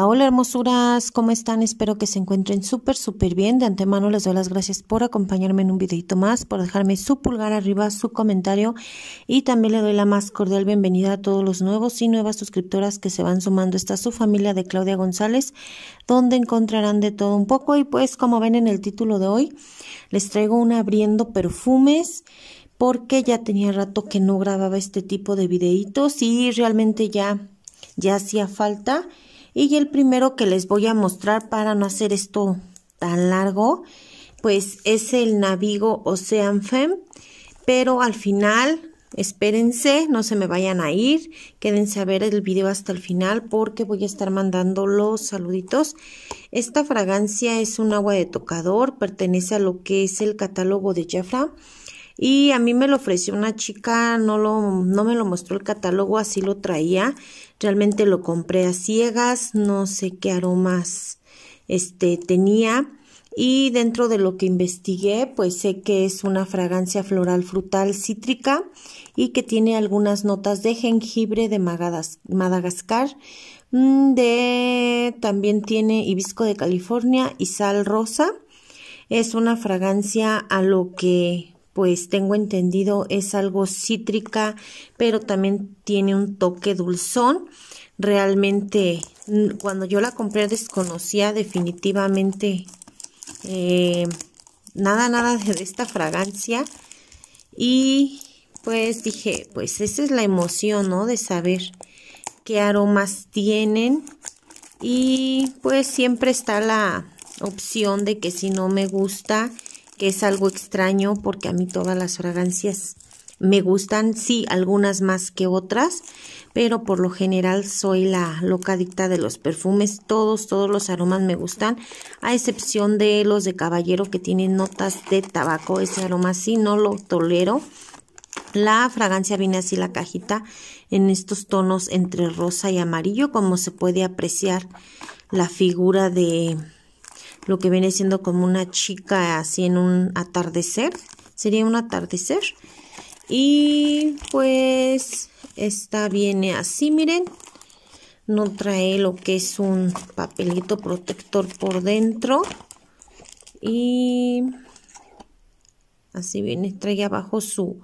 Hola, hermosuras, ¿cómo están? Espero que se encuentren súper, súper bien. De antemano les doy las gracias por acompañarme en un videito más, por dejarme su pulgar arriba, su comentario y también le doy la más cordial bienvenida a todos los nuevos y nuevas suscriptoras que se van sumando. Está su familia de Claudia González, donde encontrarán de todo un poco y pues como ven en el título de hoy, les traigo un abriendo perfumes porque ya tenía rato que no grababa este tipo de videitos y realmente ya, ya hacía falta y el primero que les voy a mostrar para no hacer esto tan largo pues es el Navigo Ocean Femme, pero al final espérense no se me vayan a ir quédense a ver el video hasta el final porque voy a estar mandando los saluditos esta fragancia es un agua de tocador pertenece a lo que es el catálogo de Jafra y a mí me lo ofreció una chica, no, lo, no me lo mostró el catálogo, así lo traía. Realmente lo compré a ciegas, no sé qué aromas este, tenía. Y dentro de lo que investigué, pues sé que es una fragancia floral frutal cítrica y que tiene algunas notas de jengibre de Madagascar, mm, de también tiene hibisco de California y sal rosa. Es una fragancia a lo que pues tengo entendido es algo cítrica, pero también tiene un toque dulzón. Realmente cuando yo la compré desconocía definitivamente eh, nada, nada de esta fragancia. Y pues dije, pues esa es la emoción, ¿no? De saber qué aromas tienen. Y pues siempre está la opción de que si no me gusta, es algo extraño porque a mí todas las fragancias me gustan, sí, algunas más que otras, pero por lo general soy la loca adicta de los perfumes, todos, todos los aromas me gustan, a excepción de los de caballero que tienen notas de tabaco, ese aroma sí no lo tolero. La fragancia viene así la cajita en estos tonos entre rosa y amarillo, como se puede apreciar la figura de lo que viene siendo como una chica así en un atardecer. Sería un atardecer. Y pues esta viene así, miren. No trae lo que es un papelito protector por dentro. Y así viene, trae abajo su,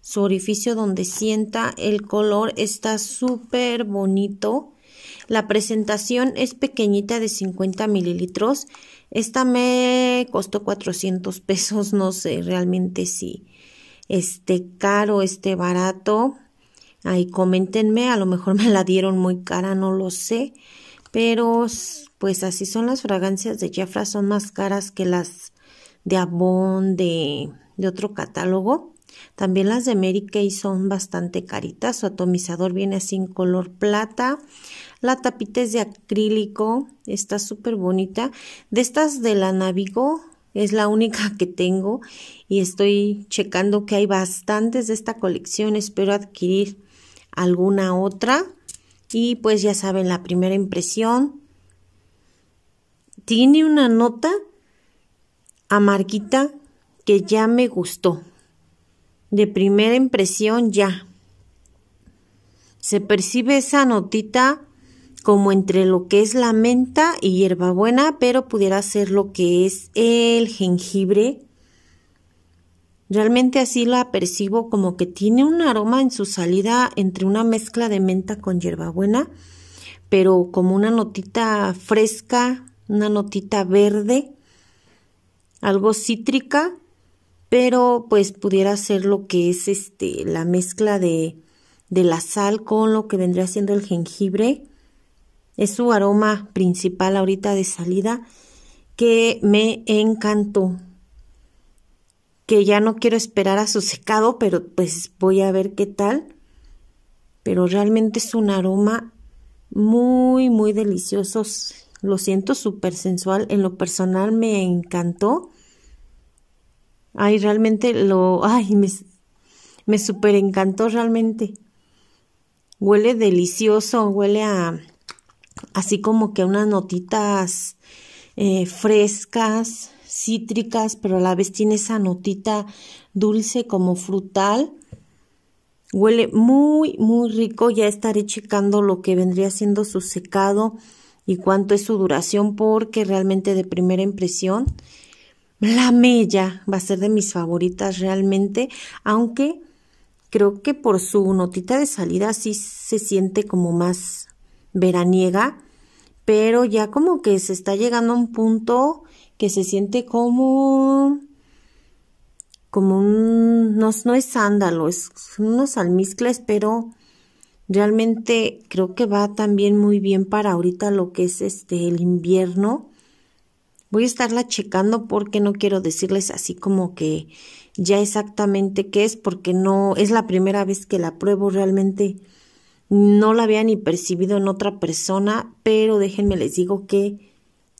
su orificio donde sienta el color. Está súper bonito. La presentación es pequeñita de 50 mililitros. Esta me costó 400 pesos, no sé realmente si esté caro, esté barato. Ahí coméntenme, a lo mejor me la dieron muy cara, no lo sé. Pero pues así son las fragancias de Jafra. son más caras que las de Avon, de, de otro catálogo. También las de Mary Kay son bastante caritas. Su atomizador viene así en color plata. La tapita es de acrílico, está súper bonita. De estas de la Navigo, es la única que tengo y estoy checando que hay bastantes de esta colección. Espero adquirir alguna otra. Y pues ya saben, la primera impresión. Tiene una nota amarguita que ya me gustó. De primera impresión ya. Se percibe esa notita como entre lo que es la menta y hierbabuena, pero pudiera ser lo que es el jengibre. Realmente así la percibo como que tiene un aroma en su salida entre una mezcla de menta con hierbabuena, pero como una notita fresca, una notita verde, algo cítrica, pero pues pudiera ser lo que es este la mezcla de, de la sal con lo que vendría siendo el jengibre es su aroma principal ahorita de salida que me encantó. Que ya no quiero esperar a su secado, pero pues voy a ver qué tal. Pero realmente es un aroma muy, muy delicioso. Lo siento súper sensual. En lo personal me encantó. Ay, realmente lo... Ay, me, me súper encantó realmente. Huele delicioso, huele a así como que unas notitas eh, frescas, cítricas, pero a la vez tiene esa notita dulce como frutal. Huele muy, muy rico. Ya estaré checando lo que vendría siendo su secado y cuánto es su duración porque realmente de primera impresión la mella va a ser de mis favoritas realmente, aunque creo que por su notita de salida sí se siente como más veraniega, pero ya como que se está llegando a un punto que se siente como como un no, es sándalo, es unos almizcles, pero realmente creo que va también muy bien para ahorita lo que es este el invierno. Voy a estarla checando porque no quiero decirles así como que ya exactamente qué es porque no es la primera vez que la pruebo realmente no la había ni percibido en otra persona, pero déjenme les digo que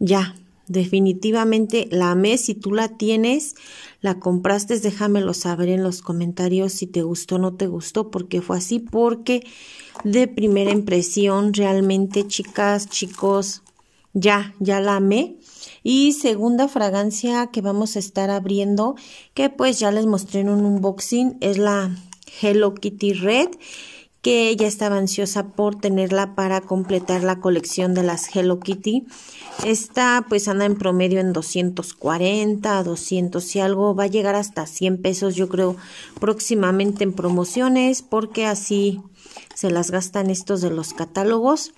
ya, definitivamente la amé. Si tú la tienes, la compraste, déjamelo saber en los comentarios si te gustó o no te gustó, porque fue así, porque de primera impresión realmente, chicas, chicos, ya, ya la amé. Y segunda fragancia que vamos a estar abriendo, que pues ya les mostré en un unboxing, es la Hello Kitty Red que ella estaba ansiosa por tenerla para completar la colección de las Hello Kitty. Esta pues anda en promedio en 240, 200 y algo, va a llegar hasta 100 pesos yo creo próximamente en promociones porque así se las gastan estos de los catálogos.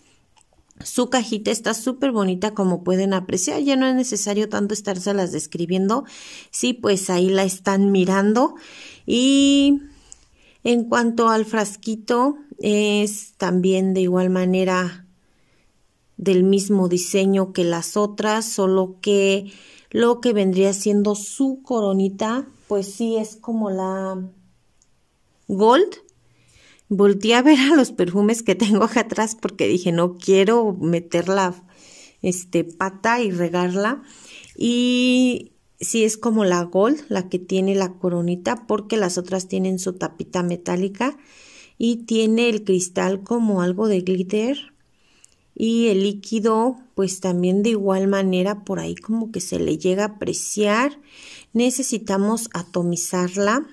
Su cajita está súper bonita como pueden apreciar, ya no es necesario tanto estárselas describiendo, sí pues ahí la están mirando y en cuanto al frasquito, es también de igual manera del mismo diseño que las otras, solo que lo que vendría siendo su coronita, pues sí es como la gold. Volté a ver a los perfumes que tengo acá atrás porque dije, no quiero meter la este, pata y regarla. Y si es como la gold, la que tiene la coronita, porque las otras tienen su tapita metálica y tiene el cristal como algo de glitter y el líquido pues también de igual manera por ahí como que se le llega a apreciar necesitamos atomizarla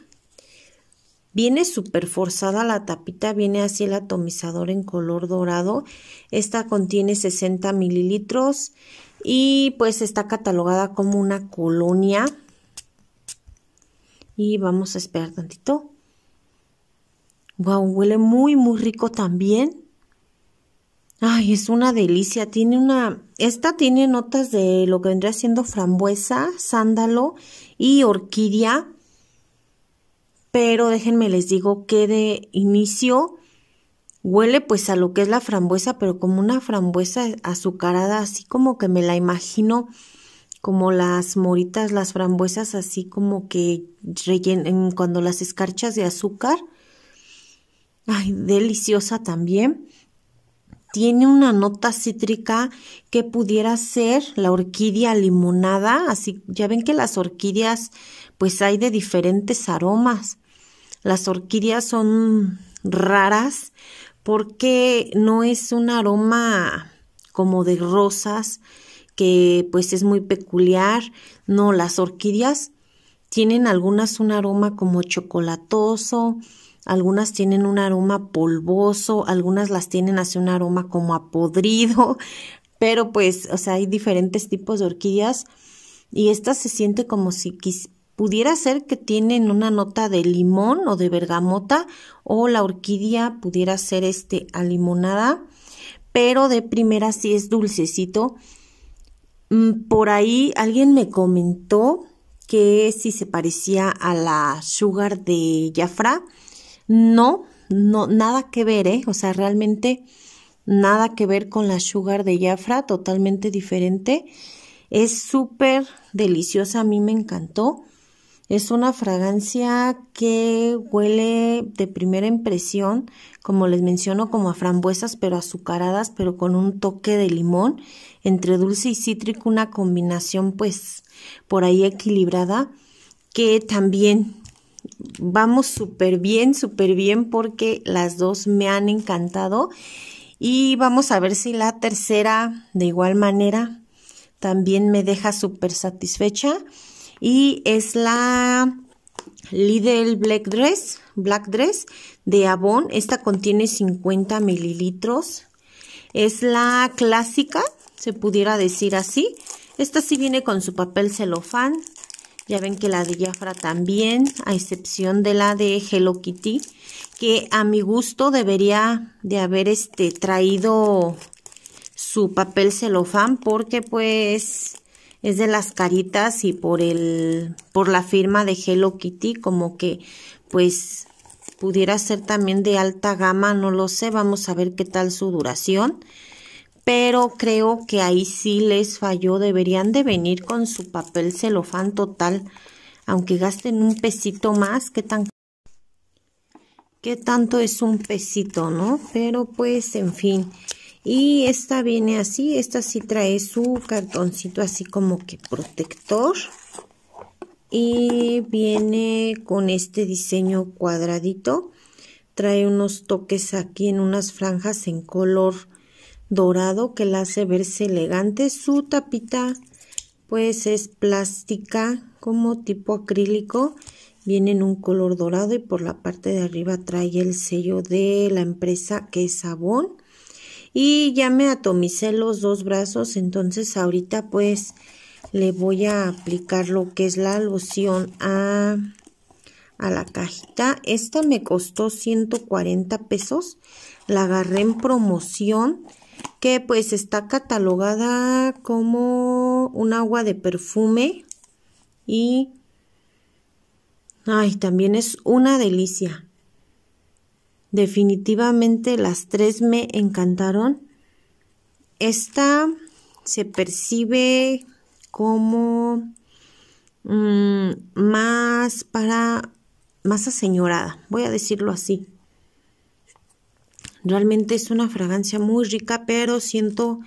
viene súper forzada la tapita viene así el atomizador en color dorado esta contiene 60 mililitros y pues está catalogada como una colonia. Y vamos a esperar tantito. Wow, huele muy, muy rico también. Ay, es una delicia. Tiene una. Esta tiene notas de lo que vendría siendo frambuesa, sándalo y orquídea. Pero déjenme les digo que de inicio Huele pues a lo que es la frambuesa, pero como una frambuesa azucarada, así como que me la imagino como las moritas, las frambuesas, así como que rellenen cuando las escarchas de azúcar. Ay, deliciosa también. Tiene una nota cítrica que pudiera ser la orquídea limonada. Así, ya ven que las orquídeas, pues hay de diferentes aromas. Las orquídeas son raras porque no es un aroma como de rosas que pues es muy peculiar, no, las orquídeas tienen algunas un aroma como chocolatoso, algunas tienen un aroma polvoso, algunas las tienen así un aroma como a podrido, pero pues, o sea, hay diferentes tipos de orquídeas y esta se siente como si Pudiera ser que tienen una nota de limón o de bergamota o la orquídea pudiera ser este limonada. pero de primera sí es dulcecito. Mm, por ahí alguien me comentó que si se parecía a la sugar de Jafra. No, no, nada que ver, ¿eh? O sea, realmente nada que ver con la sugar de Jafra, totalmente diferente. Es súper deliciosa, a mí me encantó. Es una fragancia que huele de primera impresión, como les menciono, como a frambuesas, pero azucaradas, pero con un toque de limón, entre dulce y cítrico, una combinación pues por ahí equilibrada, que también vamos súper bien, súper bien, porque las dos me han encantado. Y vamos a ver si la tercera, de igual manera, también me deja súper satisfecha y es la Lidl Black Dress, Black Dress de Avon. Esta contiene 50 mililitros. Es la clásica, se pudiera decir así. Esta sí viene con su papel celofán. Ya ven que la de Jafra también, a excepción de la de Hello Kitty, que a mi gusto debería de haber este, traído su papel celofán porque pues es de las caritas y por el por la firma de Hello Kitty como que pues pudiera ser también de alta gama, no lo sé, vamos a ver qué tal su duración. Pero creo que ahí sí les falló, deberían de venir con su papel celofán total, aunque gasten un pesito más, qué tan qué tanto es un pesito, ¿no? Pero pues en fin. Y esta viene así, esta sí trae su cartoncito así como que protector. Y viene con este diseño cuadradito. Trae unos toques aquí en unas franjas en color dorado que la hace verse elegante. Su tapita pues es plástica como tipo acrílico viene en un color dorado y por la parte de arriba trae el sello de la empresa que es Sabón y ya me atomicé los dos brazos, entonces ahorita pues le voy a aplicar lo que es la alusión a, a la cajita. Esta me costó 140 pesos, la agarré en promoción que pues está catalogada como un agua de perfume y ay, también es una delicia. Definitivamente las tres me encantaron. Esta se percibe como mm, más para más aseñorada, voy a decirlo así. Realmente es una fragancia muy rica, pero siento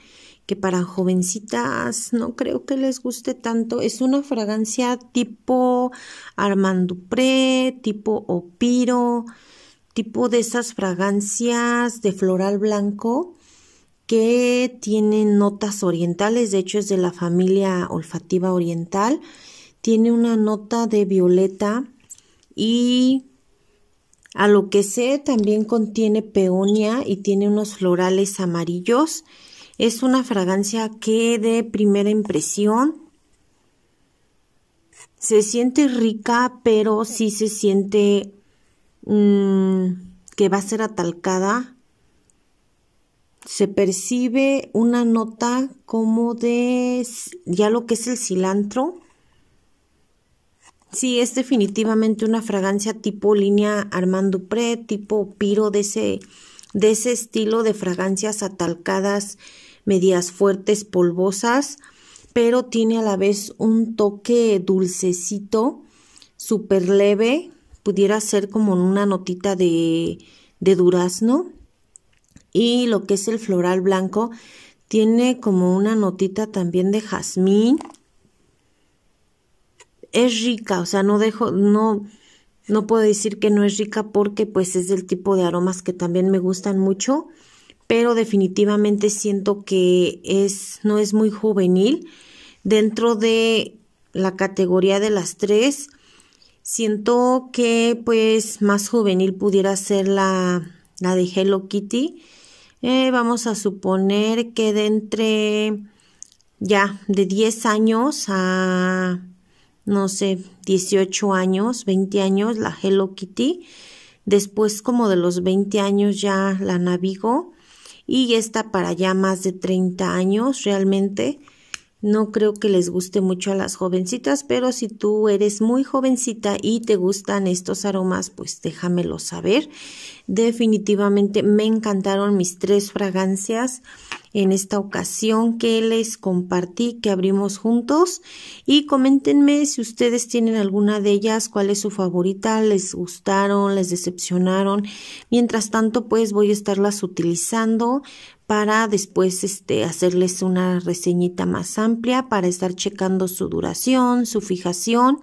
que para jovencitas no creo que les guste tanto. Es una fragancia tipo Armand Dupré, tipo Opiro tipo de esas fragancias de floral blanco que tienen notas orientales, de hecho es de la familia olfativa oriental, tiene una nota de violeta y a lo que sé también contiene peonia y tiene unos florales amarillos. Es una fragancia que de primera impresión se siente rica, pero sí se siente que va a ser atalcada, se percibe una nota como de ya lo que es el cilantro. Sí, es definitivamente una fragancia tipo línea Armando Pre, tipo piro de ese, de ese estilo de fragancias atalcadas, medias fuertes, polvosas, pero tiene a la vez un toque dulcecito, súper leve, pudiera ser como una notita de, durazno y lo que es el floral blanco tiene como una notita también de jazmín. Es rica, o sea, no dejo, no, no puedo decir que no es rica porque pues es del tipo de aromas que también me gustan mucho, pero definitivamente siento que es, no es muy juvenil. Dentro de la categoría de las tres, Siento que pues más juvenil pudiera ser la, la de Hello Kitty. Eh, vamos a suponer que de entre ya de 10 años a no sé, 18 años, 20 años, la Hello Kitty. Después como de los 20 años ya la Navigo. Y está para ya más de 30 años realmente. No creo que les guste mucho a las jovencitas, pero si tú eres muy jovencita y te gustan estos aromas, pues déjamelo saber. Definitivamente me encantaron mis tres fragancias en esta ocasión que les compartí, que abrimos juntos. Y coméntenme si ustedes tienen alguna de ellas, cuál es su favorita, les gustaron, les decepcionaron. Mientras tanto, pues voy a estarlas utilizando para después este, hacerles una reseñita más amplia, para estar checando su duración, su fijación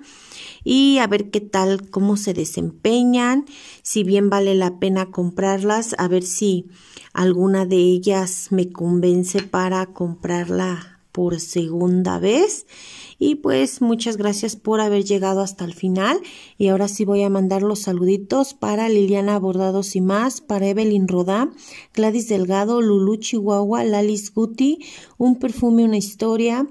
y a ver qué tal, cómo se desempeñan, si bien vale la pena comprarlas, a ver si alguna de ellas me convence para comprarla por segunda vez y pues muchas gracias por haber llegado hasta el final. Y ahora sí voy a mandar los saluditos para Liliana Bordados y más, para Evelyn Rodá, Gladys Delgado, Lulu Chihuahua, Lalis Guti, Un Perfume, una Historia,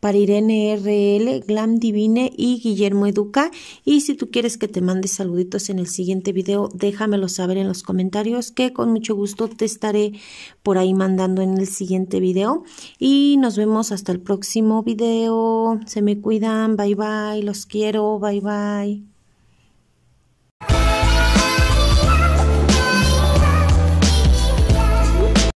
para Irene RL, Glam Divine y Guillermo Educa. Y si tú quieres que te mande saluditos en el siguiente video, déjamelo saber en los comentarios que con mucho gusto te estaré por ahí mandando en el siguiente video. Y nos vemos hasta el próximo video se me cuidan, bye bye, los quiero, bye bye.